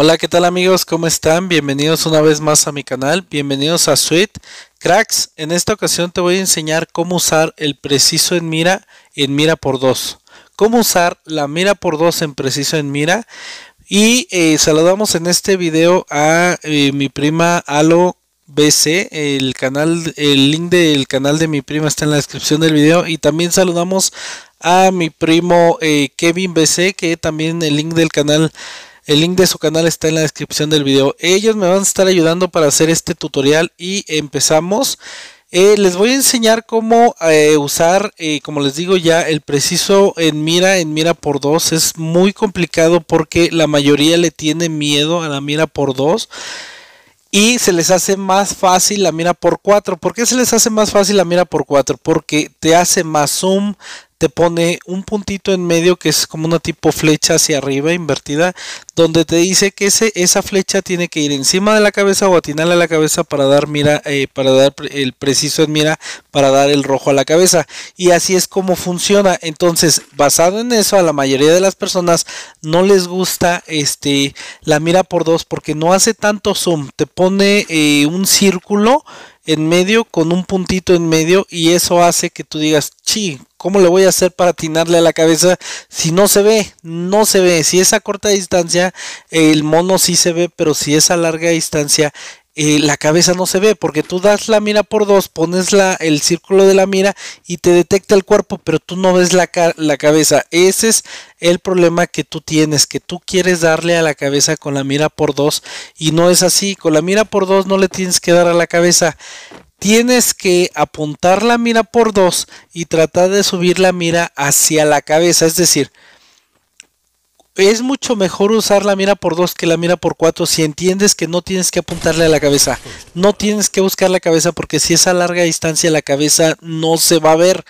Hola, ¿qué tal amigos? ¿Cómo están? Bienvenidos una vez más a mi canal, bienvenidos a Sweet Cracks. En esta ocasión te voy a enseñar cómo usar el preciso en mira en mira por 2. Cómo usar la mira por 2 en preciso en mira. Y eh, saludamos en este video a eh, mi prima Alo BC, el canal, el link del canal de mi prima está en la descripción del video y también saludamos a mi primo eh, Kevin BC que también el link del canal el link de su canal está en la descripción del video. Ellos me van a estar ayudando para hacer este tutorial y empezamos. Eh, les voy a enseñar cómo eh, usar, eh, como les digo ya, el preciso en mira, en mira por dos. Es muy complicado porque la mayoría le tiene miedo a la mira por 2. Y se les hace más fácil la mira por 4. ¿Por qué se les hace más fácil la mira por 4? Porque te hace más zoom, te pone un puntito en medio que es como una tipo flecha hacia arriba invertida, donde te dice que ese, esa flecha tiene que ir encima de la cabeza o atinarle a la cabeza para dar mira, eh, para dar el preciso en mira, para dar el rojo a la cabeza. Y así es como funciona. Entonces, basado en eso, a la mayoría de las personas no les gusta este la mira por dos porque no hace tanto zoom. Te pone eh, un círculo en medio con un puntito en medio y eso hace que tú digas, chi, ¿Cómo le voy a hacer para atinarle a la cabeza si no se ve? No se ve. Si es a corta distancia, el mono sí se ve, pero si es a larga distancia, eh, la cabeza no se ve, porque tú das la mira por dos, pones el círculo de la mira y te detecta el cuerpo, pero tú no ves la, la cabeza. Ese es el problema que tú tienes, que tú quieres darle a la cabeza con la mira por dos y no es así. Con la mira por dos no le tienes que dar a la cabeza tienes que apuntar la mira por dos y tratar de subir la mira hacia la cabeza. Es decir, es mucho mejor usar la mira por dos que la mira por cuatro si entiendes que no tienes que apuntarle a la cabeza. No tienes que buscar la cabeza porque si es a larga distancia la cabeza no se va a ver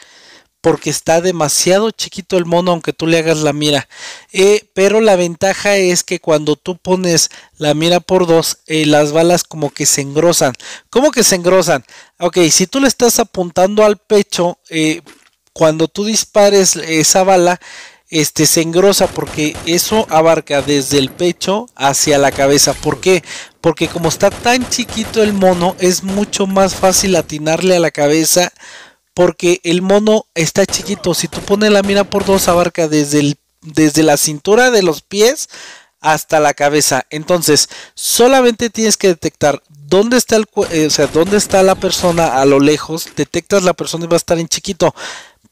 porque está demasiado chiquito el mono aunque tú le hagas la mira. Eh, pero la ventaja es que cuando tú pones la mira por dos, eh, las balas como que se engrosan. ¿Cómo que se engrosan? Ok, si tú le estás apuntando al pecho, eh, cuando tú dispares esa bala, este, se engrosa porque eso abarca desde el pecho hacia la cabeza. ¿Por qué? Porque como está tan chiquito el mono, es mucho más fácil atinarle a la cabeza porque el mono está chiquito. Si tú pones la mira por dos, abarca desde, el, desde la cintura de los pies hasta la cabeza. Entonces, solamente tienes que detectar dónde está el, eh, o sea, dónde está la persona a lo lejos, detectas la persona y va a estar en chiquito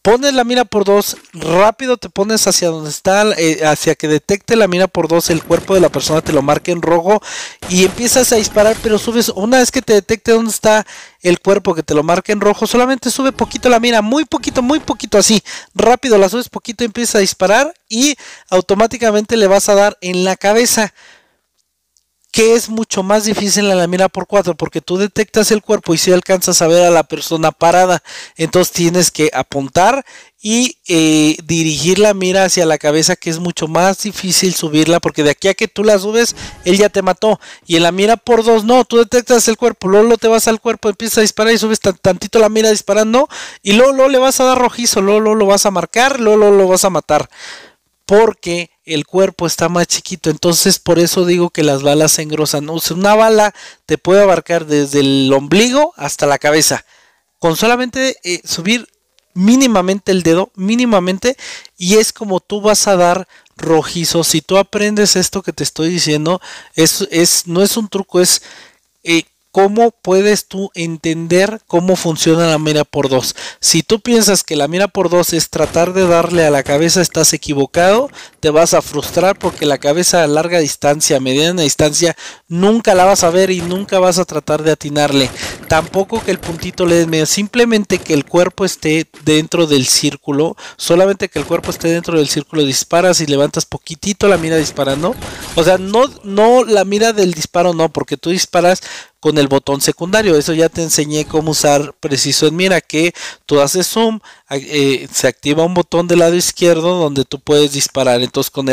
pones la mira por dos, rápido te pones hacia donde está, eh, hacia que detecte la mira por dos, el cuerpo de la persona te lo marque en rojo y empiezas a disparar, pero subes, una vez que te detecte dónde está el cuerpo que te lo marque en rojo, solamente sube poquito la mira, muy poquito, muy poquito así, rápido la subes poquito, empiezas a disparar y automáticamente le vas a dar en la cabeza que es mucho más difícil en la mira por cuatro, porque tú detectas el cuerpo y si alcanzas a ver a la persona parada, entonces tienes que apuntar y eh, dirigir la mira hacia la cabeza, que es mucho más difícil subirla, porque de aquí a que tú la subes, él ya te mató. Y en la mira por dos, no, tú detectas el cuerpo, luego, te vas al cuerpo, empiezas a disparar y subes tantito la mira disparando, y luego, le vas a dar rojizo, luego, lo vas a marcar, luego, luego lo vas a matar. Porque el cuerpo está más chiquito. Entonces por eso digo que las balas engrosan. una bala te puede abarcar desde el ombligo hasta la cabeza. Con solamente eh, subir mínimamente el dedo, mínimamente, y es como tú vas a dar rojizo. Si tú aprendes esto que te estoy diciendo, es, es, no es un truco, es cómo puedes tú entender cómo funciona la mira por dos. Si tú piensas que la mira por dos es tratar de darle a la cabeza, estás equivocado, te vas a frustrar porque la cabeza a larga distancia, mediana distancia, nunca la vas a ver y nunca vas a tratar de atinarle. Tampoco que el puntito le des simplemente que el cuerpo esté dentro del círculo, solamente que el cuerpo esté dentro del círculo, disparas y levantas poquitito la mira disparando. O sea, no, no la mira del disparo, no, porque tú disparas con el botón secundario. Eso ya te enseñé cómo usar preciso en mira, que tú haces zoom, eh, se activa un botón del lado izquierdo donde tú puedes disparar. Entonces con,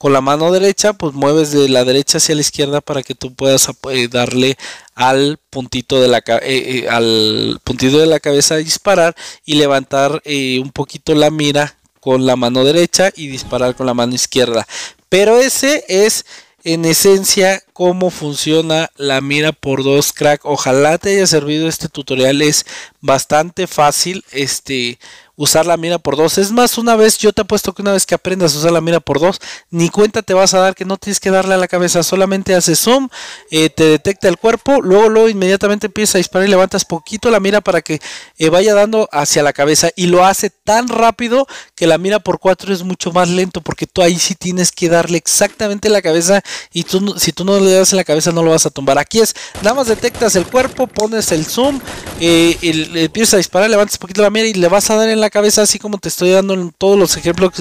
con, la mano derecha, pues mueves de la derecha hacia la izquierda para que tú puedas eh, darle al puntito de la cabeza. Eh, al puntito de la cabeza disparar y levantar un poquito la mira con la mano derecha y disparar con la mano izquierda. Pero ese es en esencia cómo funciona la mira por dos crack. Ojalá te haya servido este tutorial. Es bastante fácil este, usar la mira por dos. Es más, una vez yo te apuesto que una vez que aprendas a usar la mira por dos, ni cuenta te vas a dar que no tienes que darle a la cabeza. Solamente hace zoom, eh, te detecta el cuerpo, luego, luego inmediatamente empieza a disparar y levantas poquito la mira para que eh, vaya dando hacia la cabeza. Y lo hace tan rápido que la mira por cuatro es mucho más lento porque tú ahí sí tienes que darle exactamente la cabeza y tú, si tú no le das en la cabeza no lo vas a tumbar. Aquí es, nada más detectas el cuerpo, pones el zoom, eh, le empiezas a disparar, levantas un poquito la mira y le vas a dar en la cabeza, así como te estoy dando en todos los ejemplos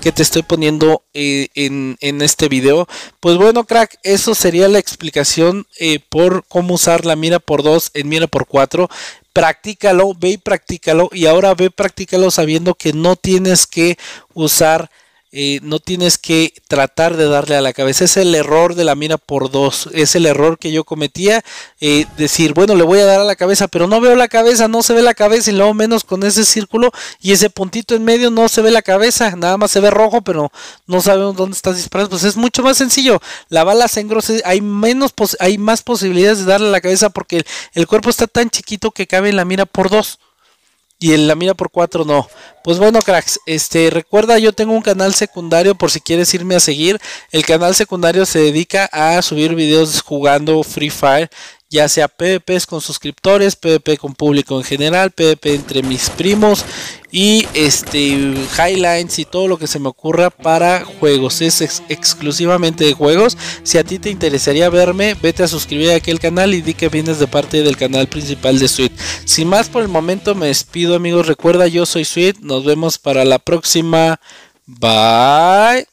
que, te estoy poniendo eh, en, este video. Pues bueno, crack, eso sería la explicación eh, por cómo usar la mira por 2 en mira por 4 practícalo, ve y practícalo y ahora ve practícalo sabiendo que no tienes que usar eh, no tienes que tratar de darle a la cabeza. Es el error de la mira por dos. Es el error que yo cometía. Eh, decir, bueno, le voy a dar a la cabeza, pero no veo la cabeza, no se ve la cabeza y luego menos con ese círculo y ese puntito en medio no se ve la cabeza. Nada más se ve rojo, pero no sabemos dónde estás disparando. Pues es mucho más sencillo. La bala se engrosa. Hay, menos hay más posibilidades de darle a la cabeza porque el, el cuerpo está tan chiquito que cabe en la mira por dos y en la mira por 4 no. Pues bueno, cracks, este recuerda, yo tengo un canal secundario por si quieres irme a seguir. El canal secundario se dedica a subir videos jugando Free Fire ya sea PvPs con suscriptores, PvP con público en general, PvP entre mis primos y este Highlines y todo lo que se me ocurra para juegos. Es exclusivamente de juegos. Si a ti te interesaría verme, vete a suscribir a aquel canal y di que vienes de parte del canal principal de Sweet. Sin más por el momento me despido amigos. Recuerda, yo soy Sweet. Nos vemos para la próxima. Bye.